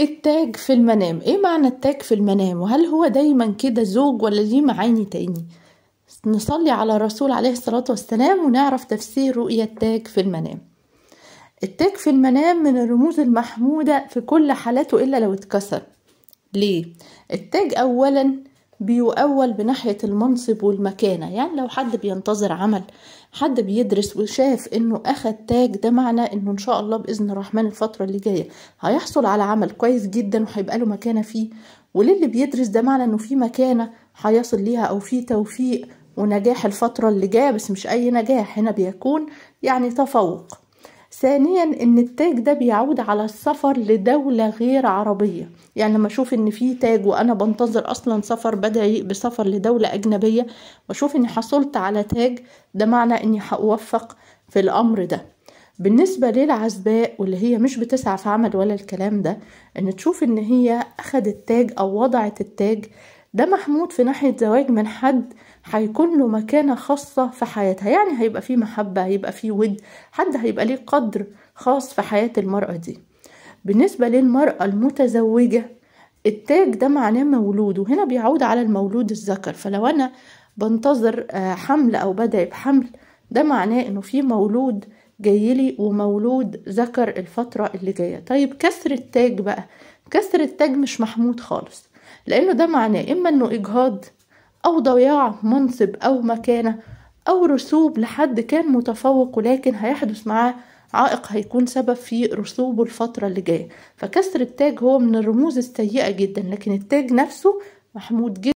التاج في المنام ايه معنى التاج في المنام وهل هو دايما كده زوج ولا ليه معاني تاني نصلي على الرسول عليه الصلاة والسلام ونعرف تفسير رؤية التاج في المنام التاج في المنام من الرموز المحمودة في كل حالاته إلا لو اتكسر ليه؟ التاج أولا بيؤول بناحية المنصب والمكانة يعني لو حد بينتظر عمل حد بيدرس وشاف انه اخد تاج ده معنى انه ان شاء الله باذن الرحمن الفترة اللي جاية هيحصل على عمل كويس جدا وهيبقى له مكانة فيه وللي بيدرس ده معنى انه في مكانة هيصل ليها او في توفيق ونجاح الفترة اللي جاية بس مش اي نجاح هنا بيكون يعني تفوق ثانيا ان التاج ده بيعود على السفر لدولة غير عربية يعني لما اشوف ان في تاج وانا بنتظر اصلا سفر بدعي بسفر لدولة اجنبية واشوف اني حصلت على تاج ده معنى اني هوفق في الامر ده بالنسبة للعزباء واللي هي مش بتسعى في عمل ولا الكلام ده ان تشوف ان هي اخدت تاج او وضعت التاج ده محمود في ناحية زواج من حد هيكون له مكانة خاصة في حياتها يعني هيبقى فيه محبة هيبقى فيه ود حد هيبقى ليه قدر خاص في حياة المرأة دي بالنسبة للمرأة المتزوجة التاج ده معناه مولود وهنا بيعود على المولود الذكر فلو أنا بنتظر آه، حمل أو بدأ بحمل ده معناه إنه في مولود جايلي ومولود ذكر الفترة اللي جاية طيب كسر التاج بقى كسر التاج مش محمود خالص لأنه ده معناه إما إنه إجهاض أو ضياع منصب أو مكانة أو رسوب لحد كان متفوق ولكن هيحدث معاه عائق هيكون سبب في رسوبه الفترة اللي جاية فكسر التاج هو من الرموز السيئة جدا لكن التاج نفسه محمود جدا